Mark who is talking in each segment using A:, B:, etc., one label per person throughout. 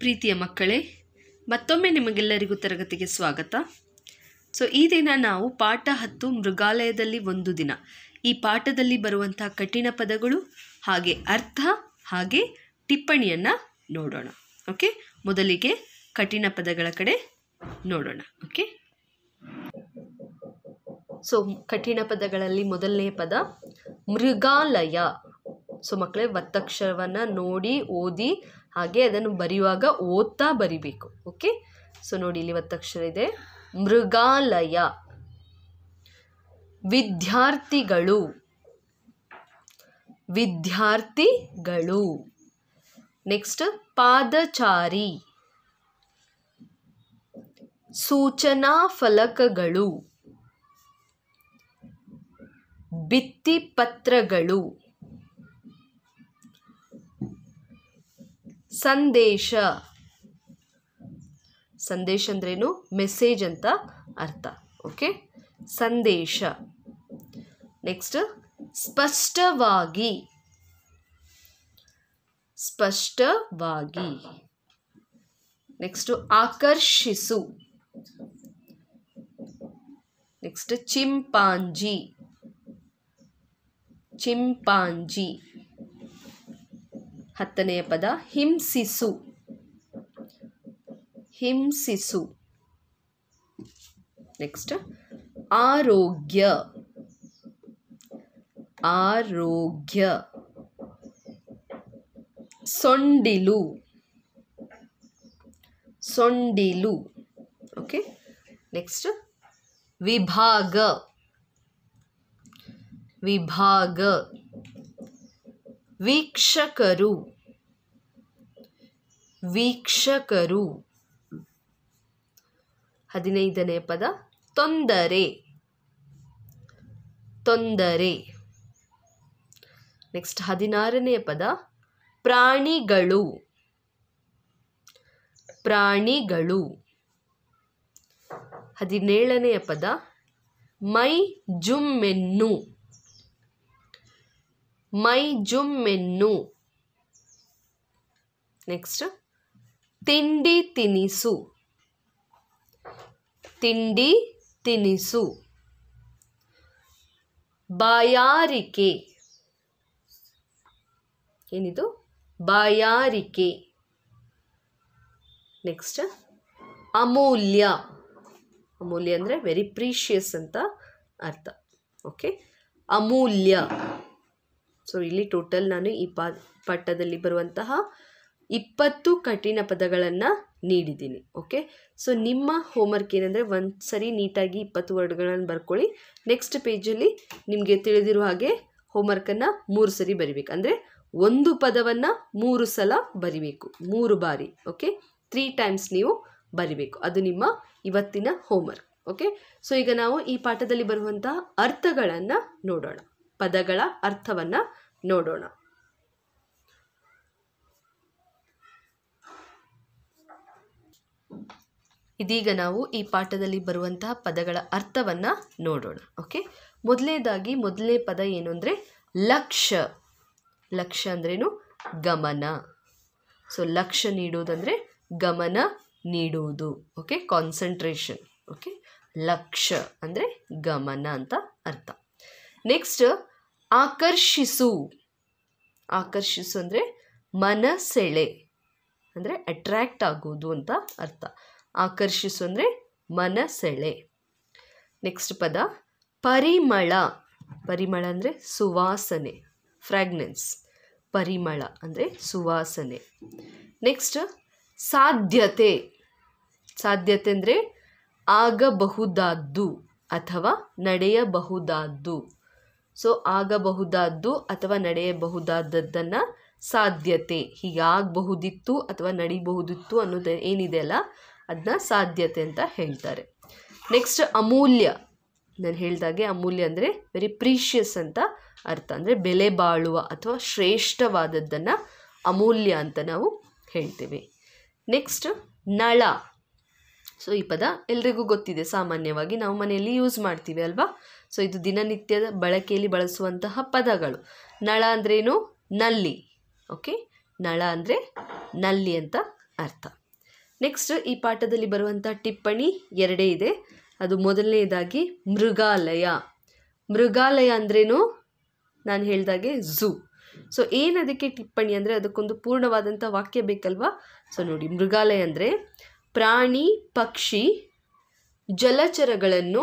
A: ಪ್ರೀತಿಯ ಮಕ್ಕಳೇ ಮತ್ತೊಮ್ಮೆ ನಿಮಗೆಲ್ಲರಿಗೂ ತರಗತಿಗೆ ಸ್ವಾಗತ ಸೊ ಈ ದಿನ ನಾವು ಪಾಠ ಹತ್ತು ಮೃಗಾಲಯದಲ್ಲಿ ಒಂದು ದಿನ ಈ ಪಾಠದಲ್ಲಿ ಬರುವಂತಹ ಕಠಿಣ ಪದಗಳು ಹಾಗೆ ಅರ್ಥ ಹಾಗೆ ಟಿಪ್ಪಣಿಯನ್ನು ನೋಡೋಣ ಓಕೆ ಮೊದಲಿಗೆ ಕಠಿಣ ಪದಗಳ ಕಡೆ ನೋಡೋಣ ಓಕೆ ಸೊ ಕಠಿಣ ಪದಗಳಲ್ಲಿ ಮೊದಲನೇ ಪದ ಮೃಗಾಲಯ ಸೊ ಮಕ್ಕಳೇ ಒತ್ತಕ್ಷರವನ್ನು ನೋಡಿ ಓದಿ ಹಾಗೆ ಅದನ್ನು ಬರೆಯುವಾಗ ಓದ್ತಾ ಬರಿಬೇಕು ಓಕೆ ಸೊ ನೋಡಿ ಇಲ್ಲಿ ಒತ್ತಕ್ಷರ ಇದೆ ಮೃಗಾಲಯ ವಿದ್ಯಾರ್ಥಿಗಳು ವಿದ್ಯಾರ್ಥಿಗಳು ನೆಕ್ಸ್ಟ್ ಪಾದಚಾರಿ ಸೂಚನಾ ಫಲಕಗಳು ಭಿತ್ತಿಪತ್ರಗಳು ಸಂದೇಶ ಸಂದೇಶ ಅಂದ್ರೇನು ಮೆಸೇಜ್ ಅಂತ ಅರ್ಥ ಓಕೆ ಸಂದೇಶ ನೆಕ್ಸ್ಟ್ ಸ್ಪಷ್ಟವಾಗಿ ಸ್ಪಷ್ಟವಾಗಿ ನೆಕ್ಸ್ಟು ಆಕರ್ಷಿಸು ನೆಕ್ಸ್ಟ್ ಚಿಂಪಾಂಜಿ ಚಿಂಪಾಂಜಿ हतने पद हिंसु हिंसु नेक्स्ट आरोग्य आरोग्य सोंडिलु सोंडिलु ओके नेक्स्ट विभाग विभाग ವೀಕ್ಷಕರು ವೀಕ್ಷಕರು ಹದಿನೈದನೇ ಪದ ತೊಂದರೆ ತೊಂದರೆ ನೆಕ್ಸ್ಟ್ ಹದಿನಾರನೇ ಪದ ಪ್ರಾಣಿಗಳು ಪ್ರಾಣಿಗಳು ಹದಿನೇಳನೆಯ ಪದ ಮೈ ಜುಮ್ಮೆನ್ನು ಮೈ ಜುಮ್ಮೆನ್ನು ನೆಕ್ಸ್ಟ್ ತಿಂಡಿ ತಿನಿಸು ತಿಂಡಿ ತಿನಿಸು ಬಾಯಾರಿಕೆ ಏನಿದು ಬಾಯಾರಿಕೆ ನೆಕ್ಸ್ಟ್ ಅಮೂಲ್ಯ ಅಮೂಲ್ಯ ಅಂದರೆ ವೆರಿ ಪ್ರೀಷಿಯಸ್ ಅಂತ ಅರ್ಥ ಓಕೆ ಅಮೂಲ್ಯ ಸೊ ಇಲ್ಲಿ ಟೋಟಲ್ ನಾನು ಈ ಪಾ ಪಾಠದಲ್ಲಿ ಬರುವಂತಹ ಇಪ್ಪತ್ತು ಕಠಿಣ ಪದಗಳನ್ನು ನೀಡಿದ್ದೀನಿ ಓಕೆ ಸೊ ನಿಮ್ಮ ಹೋಮ್ವರ್ಕ್ ಏನಂದರೆ ಒಂದು ಸರಿ ನೀಟಾಗಿ ಇಪ್ಪತ್ತು ವರ್ಡ್ಗಳನ್ನು ಬರ್ಕೊಳ್ಳಿ ನೆಕ್ಸ್ಟ್ ಪೇಜಲ್ಲಿ ನಿಮಗೆ ತಿಳಿದಿರುವ ಹಾಗೆ ಹೋಮ್ವರ್ಕನ್ನು ಮೂರು ಸರಿ ಬರಿಬೇಕು ಅಂದರೆ ಒಂದು ಪದವನ್ನು ಮೂರು ಸಲ ಬರಿಬೇಕು ಮೂರು ಬಾರಿ ಓಕೆ ತ್ರೀ ಟೈಮ್ಸ್ ನೀವು ಬರಿಬೇಕು ಅದು ನಿಮ್ಮ ಇವತ್ತಿನ ಹೋಮ್ವರ್ಕ್ ಓಕೆ ಸೊ ಈಗ ನಾವು ಈ ಪಾಠದಲ್ಲಿ ಬರುವಂತಹ ಅರ್ಥಗಳನ್ನು ನೋಡೋಣ ಪದಗಳ ಅರ್ಥವನ್ನು ನೋಡೋಣ ಇದೀಗ ನಾವು ಈ ಪಾಠದಲ್ಲಿ ಬರುವಂತಹ ಪದಗಳ ಅರ್ಥವನ್ನು ನೋಡೋಣ ಓಕೆ ಮೊದಲನೇದಾಗಿ ಮೊದಲನೇ ಪದ ಏನು ಅಂದರೆ ಲಕ್ಷ ಲಕ್ಷ ಅಂದ್ರೇನು ಗಮನ ಸೊ ಲಕ್ಷ ನೀಡುವುದಂದರೆ ಗಮನ ನೀಡುವುದು ಓಕೆ ಕಾನ್ಸಂಟ್ರೇಷನ್ ಓಕೆ ಲಕ್ಷ ಅಂದರೆ ಗಮನ ಅಂತ ಅರ್ಥ ನೆಕ್ಸ್ಟ್ ಆಕರ್ಷಿಸು ಆಕರ್ಷಿಸು ಅಂದರೆ ಮನಸೆಳೆ ಅಂದರೆ ಅಟ್ರ್ಯಾಕ್ಟ್ ಆಗೋದು ಅಂತ ಅರ್ಥ ಆಕರ್ಷಿಸು ಅಂದರೆ ಮನಸೆಳೆ ನೆಕ್ಸ್ಟ್ ಪದ ಪರಿಮಳ ಪರಿಮಳ ಅಂದರೆ ಸುವಾಸನೆ ಫ್ರಾಗ್ನೆನ್ಸ್ ಪರಿಮಳ ಅಂದರೆ ಸುವಾಸನೆ ನೆಕ್ಸ್ಟ್ ಸಾಧ್ಯತೆ ಸಾಧ್ಯತೆ ಅಂದರೆ ಆಗಬಹುದಾದ್ದು ಅಥವಾ ನಡೆಯಬಹುದಾದ್ದು ಸೊ ಆಗಬಹುದಾದ್ದು ಅಥವಾ ನಡೆಯಬಹುದಾದದ್ದನ್ನು ಸಾಧ್ಯತೆ ಹೀಗಾಗಬಹುದಿತ್ತು ಅಥವಾ ನಡಿಬಹುದಿತ್ತು ಅನ್ನೋದು ಅಲ್ಲ ಅದನ್ನ ಸಾಧ್ಯತೆ ಅಂತ ಹೇಳ್ತಾರೆ ನೆಕ್ಸ್ಟ್ ಅಮೂಲ್ಯ ನಾನು ಹೇಳಿದಾಗೆ ಅಮೂಲ್ಯ ಅಂದರೆ ವೆರಿ ಪ್ರೀಷಿಯಸ್ ಅಂತ ಅರ್ಥ ಅಂದರೆ ಬೆಲೆ ಬಾಳುವ ಅಥವಾ ಶ್ರೇಷ್ಠವಾದದ್ದನ್ನು ಅಮೂಲ್ಯ ಅಂತ ನಾವು ಹೇಳ್ತೀವಿ ನೆಕ್ಸ್ಟ್ ನಳ ಸೊ ಈ ಪದ ಎಲ್ರಿಗೂ ಗೊತ್ತಿದೆ ಸಾಮಾನ್ಯವಾಗಿ ನಾವು ಮನೆಯಲ್ಲಿ ಯೂಸ್ ಮಾಡ್ತೀವಿ ಅಲ್ವಾ ಸೊ ಇದು ದಿನನಿತ್ಯದ ಬಳಕೆಯಲ್ಲಿ ಬಳಸುವಂತಹ ಪದಗಳು ನಳ ಅಂದ್ರೇನು ನಲ್ಲಿ ಓಕೆ ನಳ ಅಂದರೆ ನಲ್ಲಿ ಅಂತ ಅರ್ಥ ನೆಕ್ಸ್ಟ್ ಈ ಪಾಠದಲ್ಲಿ ಬರುವಂಥ ಟಿಪ್ಪಣಿ ಎರಡೇ ಇದೆ ಅದು ಮೊದಲನೆಯದಾಗಿ ಮೃಗಾಲಯ ಮೃಗಾಲಯ ಅಂದ್ರೇನು ನಾನು ಹೇಳಿದಾಗೆ ಝೂ ಸೊ ಏನದಕ್ಕೆ ಟಿಪ್ಪಣಿ ಅಂದರೆ ಅದಕ್ಕೊಂದು ಪೂರ್ಣವಾದಂಥ ವಾಕ್ಯ ಬೇಕಲ್ವಾ ಸೊ ನೋಡಿ ಮೃಗಾಲಯ ಅಂದರೆ ಪ್ರಾಣಿ ಪಕ್ಷಿ ಜಲಚರಗಳನ್ನು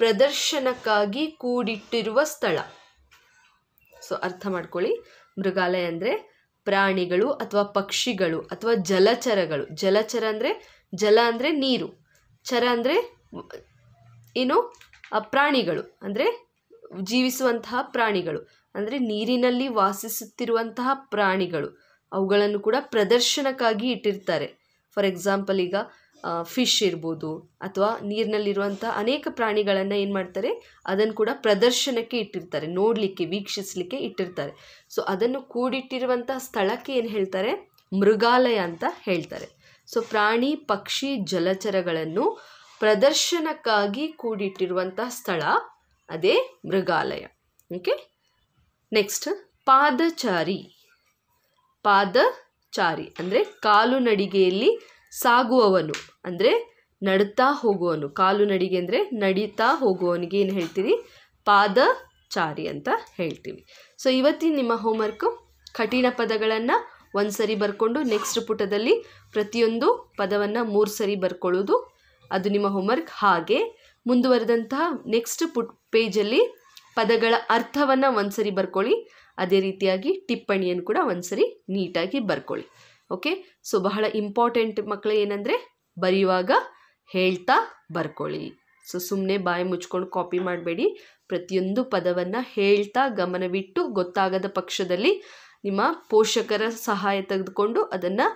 A: ಪ್ರದರ್ಶನಕ್ಕಾಗಿ ಕೂಡಿಟ್ಟಿರುವ ಸ್ಥಳ ಸೊ ಅರ್ಥ ಮಾಡ್ಕೊಳ್ಳಿ ಮೃಗಾಲಯ ಅಂದರೆ ಪ್ರಾಣಿಗಳು ಅಥವಾ ಪಕ್ಷಿಗಳು ಅಥವಾ ಜಲಚರಗಳು ಜಲಚರ ಅಂದರೆ ಜಲ ಅಂದರೆ ನೀರು ಚರ ಅಂದರೆ ಏನು ಪ್ರಾಣಿಗಳು ಅಂದರೆ ಜೀವಿಸುವಂತಹ ಪ್ರಾಣಿಗಳು ಅಂದರೆ ನೀರಿನಲ್ಲಿ ವಾಸಿಸುತ್ತಿರುವಂತಹ ಪ್ರಾಣಿಗಳು ಅವುಗಳನ್ನು ಕೂಡ ಪ್ರದರ್ಶನಕ್ಕಾಗಿ ಇಟ್ಟಿರ್ತಾರೆ ಫಾರ್ ಎಕ್ಸಾಂಪಲ್ ಈಗ ಫಿಶ್ ಇರ್ಬೋದು ಅಥವಾ ನೀರಿನಲ್ಲಿರುವಂಥ ಅನೇಕ ಪ್ರಾಣಿಗಳನ್ನು ಏನು ಮಾಡ್ತಾರೆ ಅದನ್ನು ಕೂಡ ಪ್ರದರ್ಶನಕ್ಕೆ ಇಟ್ಟಿರ್ತಾರೆ ನೋಡಲಿಕ್ಕೆ ವೀಕ್ಷಿಸಲಿಕ್ಕೆ ಇಟ್ಟಿರ್ತಾರೆ ಸೊ ಅದನ್ನು ಕೂಡಿಟ್ಟಿರುವಂಥ ಸ್ಥಳಕ್ಕೆ ಏನು ಹೇಳ್ತಾರೆ ಮೃಗಾಲಯ ಅಂತ ಹೇಳ್ತಾರೆ ಸೊ ಪ್ರಾಣಿ ಪಕ್ಷಿ ಜಲಚರಗಳನ್ನು ಪ್ರದರ್ಶನಕ್ಕಾಗಿ ಕೂಡಿಟ್ಟಿರುವಂಥ ಸ್ಥಳ ಅದೇ ಮೃಗಾಲಯ ಓಕೆ ನೆಕ್ಸ್ಟ್ ಪಾದಚಾರಿ ಪಾದ ಚಾರಿ ಅಂದರೆ ಕಾಲು ನಡಿಗೆಯಲ್ಲಿ ಸಾಗುವವನು ಅಂದರೆ ನಡುತ್ತಾ ಹೋಗುವನು ಕಾಲು ನಡಿಗೆ ಅಂದರೆ ನಡೀತಾ ಹೋಗುವವನಿಗೆ ಏನು ಹೇಳ್ತೀವಿ ಚಾರಿ ಅಂತ ಹೇಳ್ತೀವಿ ಸೊ ಇವತ್ತಿನ ನಿಮ್ಮ ಹೋಮ್ವರ್ಕು ಕಠಿಣ ಪದಗಳನ್ನು ಒಂದು ಸರಿ ಬರ್ಕೊಂಡು ನೆಕ್ಸ್ಟ್ ಪುಟದಲ್ಲಿ ಪ್ರತಿಯೊಂದು ಪದವನ್ನು ಮೂರು ಸರಿ ಬರ್ಕೊಳ್ಳೋದು ಅದು ನಿಮ್ಮ ಹೋಮ್ವರ್ಕ್ ಹಾಗೆ ಮುಂದುವರೆದಂತಹ ನೆಕ್ಸ್ಟ್ ಪುಟ್ ಪೇಜಲ್ಲಿ ಪದಗಳ ಅರ್ಥವನ್ನು ಒಂದು ಸರಿ ಬರ್ಕೊಳ್ಳಿ ಅದೇ ರೀತಿಯಾಗಿ ಟಿಪ್ಪಣಿಯನ್ನು ಕೂಡ ಒಂದ್ಸರಿ ನೀಟಾಗಿ ಬರ್ಕೊಳ್ಳಿ ಓಕೆ ಸೊ ಬಹಳ ಇಂಪಾರ್ಟೆಂಟ್ ಮಕ್ಕಳು ಏನಂದರೆ ಬರೆಯುವಾಗ ಹೇಳ್ತಾ ಬರ್ಕೊಳ್ಳಿ ಸೊ ಸುಮ್ಮನೆ ಬಾಯಿ ಮುಚ್ಕೊಂಡು ಕಾಪಿ ಮಾಡಬೇಡಿ ಪ್ರತಿಯೊಂದು ಪದವನ್ನು ಹೇಳ್ತಾ ಗಮನವಿಟ್ಟು ಗೊತ್ತಾಗದ ಪಕ್ಷದಲ್ಲಿ ನಿಮ್ಮ ಪೋಷಕರ ಸಹಾಯ ತೆಗೆದುಕೊಂಡು ಅದನ್ನು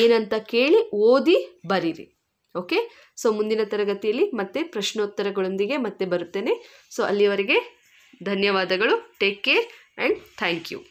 A: ಏನಂತ ಕೇಳಿ ಓದಿ ಬರೀರಿ ಓಕೆ ಸೊ ಮುಂದಿನ ತರಗತಿಯಲ್ಲಿ ಮತ್ತೆ ಪ್ರಶ್ನೋತ್ತರಗಳೊಂದಿಗೆ ಮತ್ತೆ ಬರುತ್ತೇನೆ ಸೊ ಅಲ್ಲಿವರೆಗೆ ಧನ್ಯವಾದಗಳು take care and thank you.